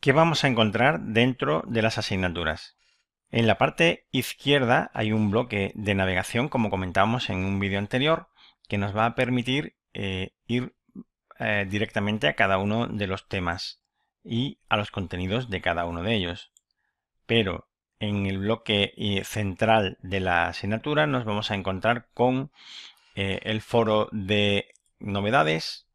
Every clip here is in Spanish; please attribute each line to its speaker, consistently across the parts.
Speaker 1: ¿Qué vamos a encontrar dentro de las asignaturas? En la parte izquierda hay un bloque de navegación, como comentábamos en un vídeo anterior, que nos va a permitir eh, ir eh, directamente a cada uno de los temas y a los contenidos de cada uno de ellos. Pero en el bloque eh, central de la asignatura nos vamos a encontrar con el foro de novedades,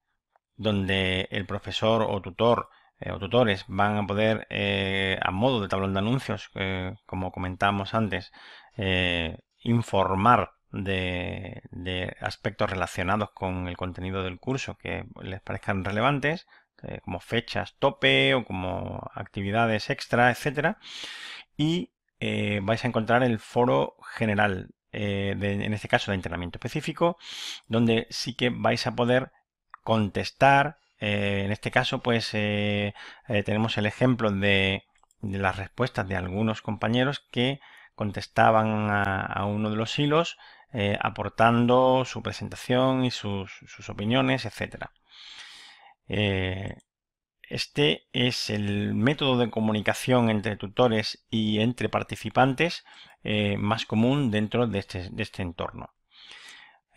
Speaker 1: donde el profesor o tutor eh, o tutores van a poder, eh, a modo de tablón de anuncios, eh, como comentamos antes, informar de, aspectos relacionados con el contenido del curso que les parezcan relevantes, como fechas tope o como actividades extra, etcétera. Y vais a encontrar el foro general, en este caso de entrenamiento específico, donde sí que vais a poder contestar, eh, en este caso, pues eh, eh, tenemos el ejemplo de, las respuestas de algunos compañeros que contestaban a, uno de los hilos aportando su presentación y sus, opiniones, etc. este es el método de comunicación entre tutores y entre participantes más común dentro de este, de este entorno.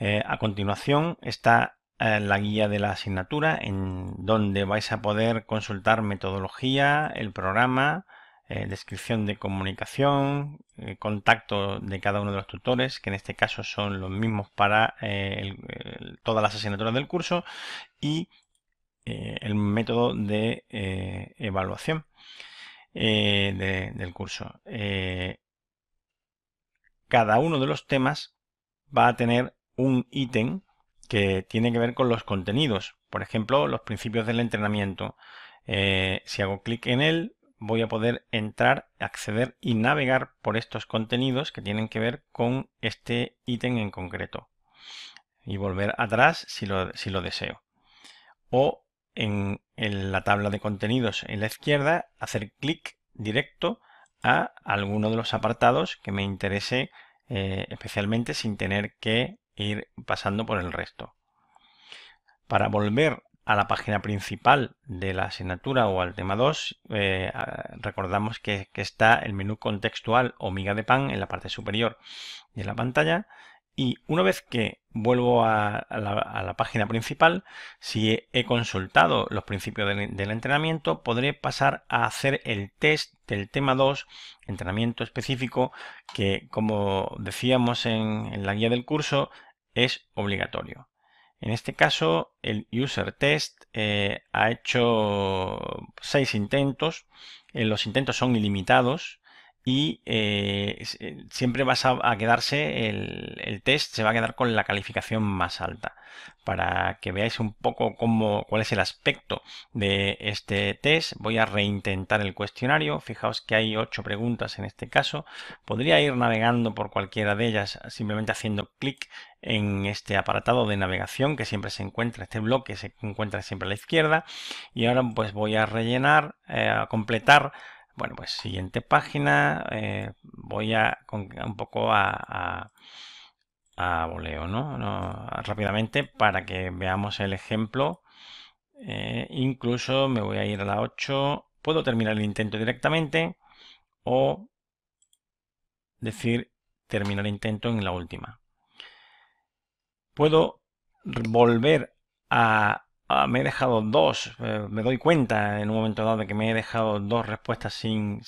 Speaker 1: a continuación está la guía de la asignatura en donde vais a poder consultar metodología, el programa, eh, descripción de comunicación, eh, contacto de cada uno de los tutores, que en este caso son los mismos para eh, todas las asignaturas del curso, y el método de evaluación del curso. cada uno de los temas va a tener un ítem que tiene que ver con los contenidos. Por ejemplo, los principios del entrenamiento. Eh, si hago clic en él, voy a poder entrar, acceder y navegar por estos contenidos que tienen que ver con este ítem en concreto. Y volver atrás si lo, deseo. O en, la tabla de contenidos en la izquierda, hacer clic directo a alguno de los apartados que me interese eh, especialmente sin tener que ir pasando por el resto. Para volver a la página principal de la asignatura o al tema 2, eh, recordamos que, está el menú contextual o miga de pan en la parte superior de la pantalla. Y una vez que vuelvo a, la, página principal, si he, consultado los principios del, entrenamiento, podré pasar a hacer el test del tema 2, entrenamiento específico, que como decíamos en la guía del curso, es obligatorio. En este caso, el user test eh, ha hecho seis intentos. Eh, los intentos son ilimitados y eh, eh, siempre vas a, quedarse, el, test se va a quedar con la calificación más alta. Para que veáis un poco cómo, cuál es el aspecto de este test, voy a reintentar el cuestionario. Fijaos que hay ocho preguntas en este caso. Podría ir navegando por cualquiera de ellas simplemente haciendo clic en este apartado de navegación que siempre se encuentra, este bloque se encuentra siempre a la izquierda. Y ahora pues voy a rellenar, eh, a completar bueno, pues siguiente página. Eh, voy a un poco a, a, voleo, Rápidamente para que veamos el ejemplo. Eh, incluso me voy a ir a la 8. Puedo terminar el intento directamente o decir terminar el intento en la última. Puedo volver a Ah, me he dejado dos, eh, me doy cuenta en un momento dado de que me he dejado dos respuestas sin,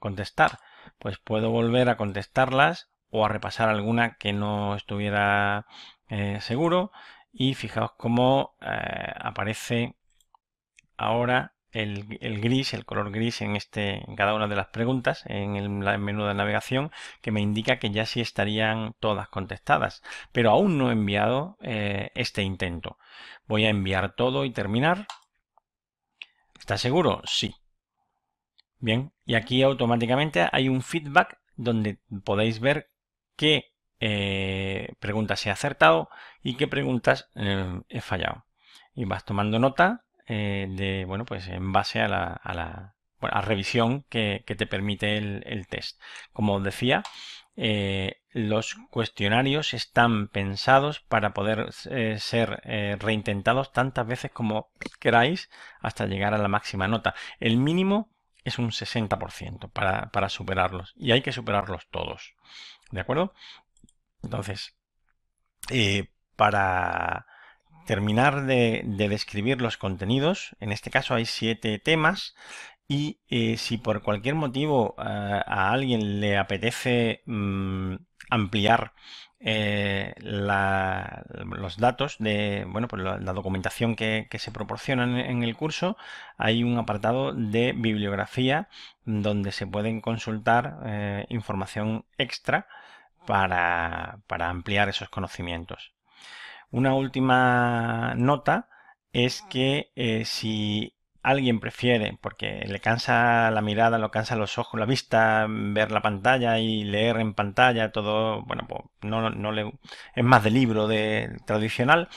Speaker 1: contestar, pues puedo volver a contestarlas o a repasar alguna que no estuviera eh, seguro. Y fijaos cómo eh, aparece ahora el, gris, el color gris en, este, en cada una de las preguntas, en el, menú de navegación, que me indica que ya sí estarían todas contestadas. Pero aún no he enviado eh, este intento. Voy a enviar todo y terminar. ¿Estás seguro? Sí. Bien, y aquí automáticamente hay un feedback donde podéis ver qué eh, preguntas he acertado y qué preguntas eh, he fallado. Y vas tomando nota eh, de, bueno, pues en base a la, a la a revisión que, te permite el, test. Como os decía, eh, los cuestionarios están pensados para poder eh, ser reintentados tantas veces como queráis hasta llegar a la máxima nota. El mínimo es un 60% para, para superarlos y hay que superarlos todos. ¿De acuerdo? Entonces, para terminar de, describir los contenidos. En este caso hay siete temas y eh, si por cualquier motivo eh, a alguien le apetece mm, ampliar eh, los datos de bueno pues la, documentación que, se proporciona en el curso hay un apartado de bibliografía donde se pueden consultar información extra para ampliar esos conocimientos una última nota es que eh, si alguien prefiere, porque le cansa la mirada, le cansa los ojos, la vista, ver la pantalla y leer en pantalla, todo, bueno, no, es más de libro de tradicional.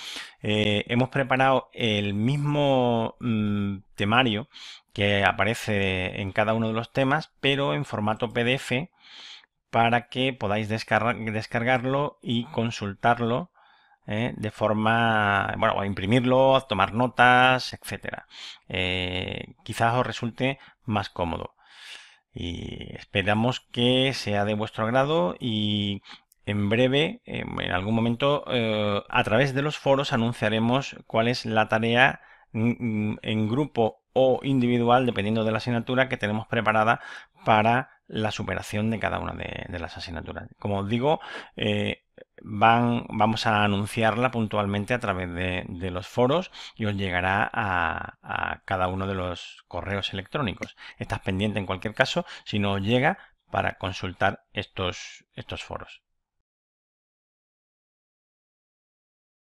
Speaker 1: Eh, hemos preparado el mismo mm, temario que aparece en cada uno de los temas, pero en formato PDF para que podáis descargarlo y consultarlo ¿eh? de forma, bueno, a imprimirlo, a tomar notas, etcétera. Eh, quizás os resulte más cómodo. Y esperamos que sea de vuestro agrado y en breve, eh, en algún momento, a través de los foros anunciaremos cuál es la tarea mm, mm, en grupo o individual, dependiendo de la asignatura que tenemos preparada para la superación de cada una de, las asignaturas. Como os digo, eh, van, vamos a anunciarla puntualmente a través de, los foros y os llegará a, cada uno de los correos electrónicos. Estás pendiente en cualquier caso, si no os llega, para consultar estos, estos foros.